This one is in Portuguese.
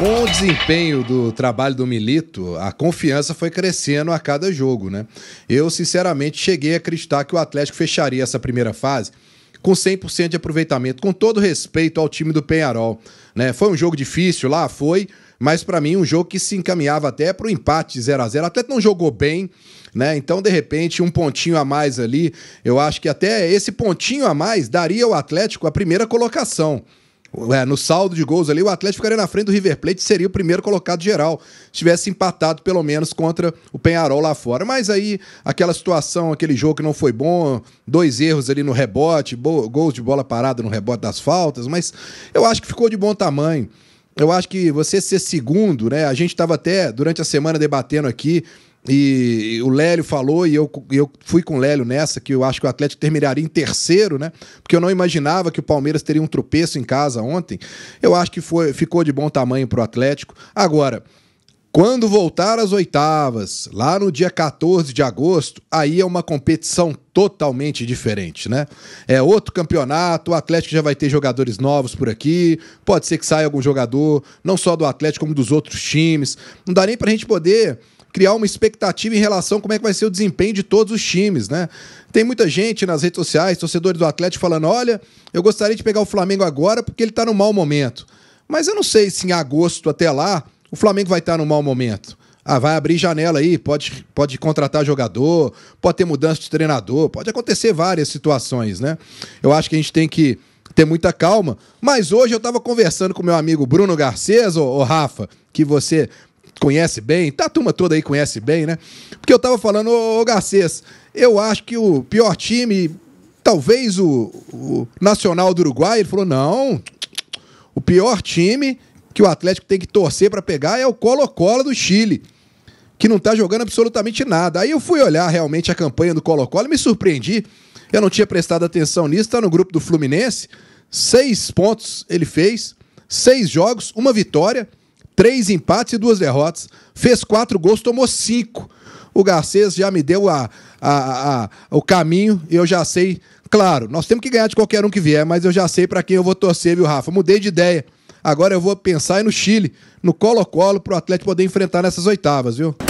Com o desempenho do trabalho do Milito, a confiança foi crescendo a cada jogo, né? Eu, sinceramente, cheguei a acreditar que o Atlético fecharia essa primeira fase com 100% de aproveitamento, com todo respeito ao time do Penharol, né? Foi um jogo difícil lá, foi, mas para mim um jogo que se encaminhava até para o empate 0 a 0. O Atlético não jogou bem, né? Então, de repente, um pontinho a mais ali, eu acho que até esse pontinho a mais daria ao Atlético a primeira colocação é, no saldo de gols ali, o Atlético ficaria na frente do River Plate, seria o primeiro colocado geral, se tivesse empatado pelo menos contra o Penharol lá fora. Mas aí, aquela situação, aquele jogo que não foi bom, dois erros ali no rebote, gols de bola parada no rebote das faltas, mas eu acho que ficou de bom tamanho eu acho que você ser segundo, né? A gente estava até durante a semana debatendo aqui e o Lélio falou, e eu, eu fui com o Lélio nessa, que eu acho que o Atlético terminaria em terceiro, né? Porque eu não imaginava que o Palmeiras teria um tropeço em casa ontem. Eu acho que foi, ficou de bom tamanho para o Atlético. Agora, quando voltar às oitavas, lá no dia 14 de agosto, aí é uma competição totalmente diferente, né? É outro campeonato, o Atlético já vai ter jogadores novos por aqui, pode ser que saia algum jogador, não só do Atlético, como dos outros times. Não dá nem pra gente poder criar uma expectativa em relação a como é que vai ser o desempenho de todos os times, né? Tem muita gente nas redes sociais, torcedores do Atlético, falando: olha, eu gostaria de pegar o Flamengo agora porque ele está num mau momento. Mas eu não sei se em agosto até lá o Flamengo vai estar num mau momento. Ah, vai abrir janela aí, pode, pode contratar jogador, pode ter mudança de treinador, pode acontecer várias situações, né? Eu acho que a gente tem que ter muita calma. Mas hoje eu estava conversando com meu amigo Bruno Garcês, ô, Rafa, que você conhece bem, tá a turma toda aí conhece bem, né? Porque eu estava falando, ô, ô Garcês, eu acho que o pior time, talvez o, o Nacional do Uruguai, ele falou, não, o pior time que o Atlético tem que torcer para pegar é o Colo-Colo do Chile, que não está jogando absolutamente nada. Aí eu fui olhar realmente a campanha do Colo-Colo e me surpreendi. Eu não tinha prestado atenção nisso, tá no grupo do Fluminense. Seis pontos ele fez, seis jogos, uma vitória, três empates e duas derrotas. Fez quatro gols, tomou cinco. O Garcês já me deu a, a, a, o caminho e eu já sei. Claro, nós temos que ganhar de qualquer um que vier, mas eu já sei para quem eu vou torcer, viu, Rafa? Mudei de ideia. Agora eu vou pensar no Chile, no Colo-Colo, para o Atlético poder enfrentar nessas oitavas, viu?